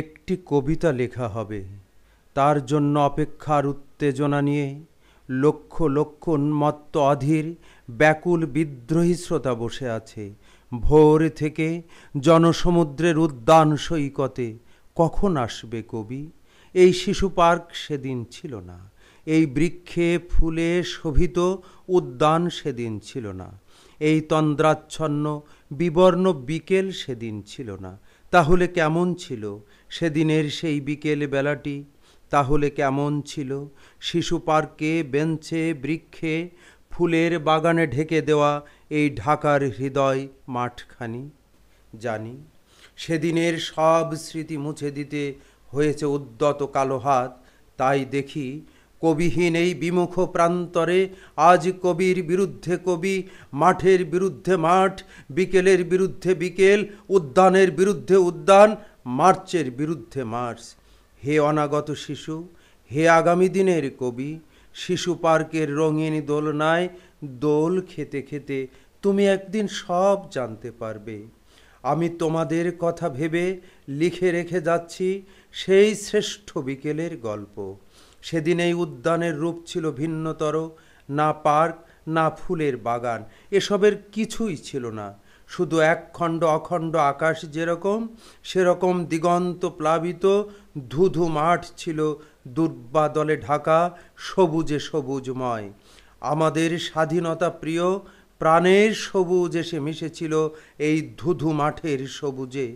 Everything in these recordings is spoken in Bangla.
একটি কবিতা লেখা হবে তার জন্য অপেক্ষার উত্তেজনা নিয়ে লক্ষ লক্ষ উন্মত্ত অধীর ব্যাকুল বিদ্রোহী শ্রোতা বসে আছে ভোর থেকে জনসমুদ্রের উদ্যান সৈকতে কখন আসবে কবি এই শিশু পার্ক সেদিন ছিল না এই বৃক্ষে ফুলে শোভিত উদ্যান সেদিন ছিল না এই তন্দ্রাচ্ছন্ন বিবর্ণ বিকেল সেদিন ছিল না তাহলে কেমন ছিল সেদিনের সেই বিকেল বেলাটি তাহলে কেমন ছিল শিশু পার্কে বেঞ্চে বৃক্ষে ফুলের বাগানে ঢেকে দেওয়া এই ঢাকার হৃদয় মাঠখানি জানি সেদিনের সব স্মৃতি মুছে দিতে হয়েছে উদ্যত কালো হাত তাই দেখি কবিহীন এই বিমুখ প্রান্তরে আজ কবির বিরুদ্ধে কবি মাঠের বিরুদ্ধে মাঠ বিকেলের বিরুদ্ধে বিকেল উদ্যানের বিরুদ্ধে উদ্যান মার্চের বিরুদ্ধে মার্চ হে অনাগত শিশু হে আগামী দিনের কবি শিশু পার্কের রঙিন দোলনায় দোল খেতে খেতে তুমি একদিন সব জানতে পারবে আমি তোমাদের কথা ভেবে লিখে রেখে যাচ্ছি সেই শ্রেষ্ঠ বিকেলের গল্প সেদিন এই উদ্যানের রূপ ছিল ভিন্নতর না পার্ক না ফুলের বাগান এসবের কিছুই ছিল না শুধু একখণ্ড অখণ্ড আকাশ যেরকম সেরকম দিগন্ত প্লাবিত ধুধু মাঠ ছিল দুর্বাদলে ঢাকা সবুজে সবুজময় আমাদের স্বাধীনতা প্রিয় প্রাণের সবুজ এসে মিশেছিল এই ধুধু মাঠের সবুজে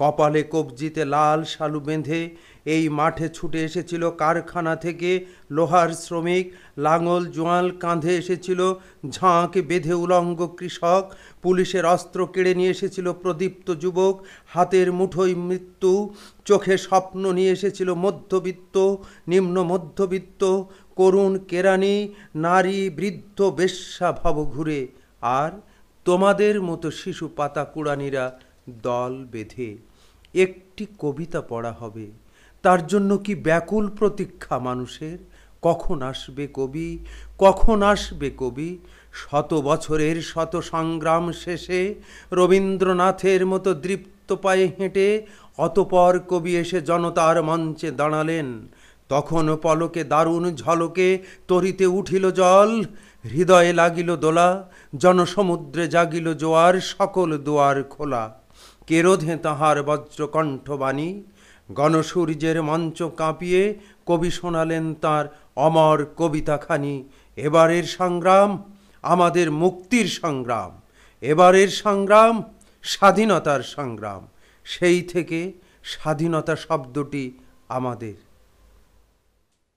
কপালে কবজিতে লাল শালু বেঁধে এই মাঠে ছুটে এসেছিল কারখানা থেকে লোহার শ্রমিক লাঙল জোয়াল কাঁধে এসেছিল ঝাঁক বেঁধে উলঙ্গ কৃষক পুলিশের অস্ত্র কেড়ে নিয়ে এসেছিল প্রদীপ্ত যুবক হাতের মুঠোয় মৃত্যু চোখে স্বপ্ন নিয়ে এসেছিল মধ্যবিত্ত নিম্ন মধ্যবিত্ত করুণ কেরানি নারী বৃদ্ধ বেশ্যা ভাব ঘুরে আর তোমাদের মতো শিশু পাতা কুড়ানিরা দল বেঁধে একটি কবিতা পড়া হবে তার জন্য কি ব্যাকুল প্রতীক্ষা মানুষের কখন আসবে কবি কখন আসবে কবি শত বছরের শত সংগ্রাম শেষে রবীন্দ্রনাথের মতো দৃপ্ত পায়ে হেঁটে অতপর কবি এসে জনতার মঞ্চে দাঁড়ালেন তখন পলকে দারুণ ঝলকে তরিতে উঠিল জল হৃদয়ে লাগিল দোলা জনসমুদ্রে জাগিল জোয়ার সকল দুয়ার খোলা কে রোধে তাহার বজ্রকণ্ঠবাণী গণসূর্যের মঞ্চ কাঁপিয়ে কবি শোনালেন তার অমর কবিতাখানি এবারের সংগ্রাম আমাদের মুক্তির সংগ্রাম এবারের সংগ্রাম স্বাধীনতার সংগ্রাম সেই থেকে স্বাধীনতা শব্দটি আমাদের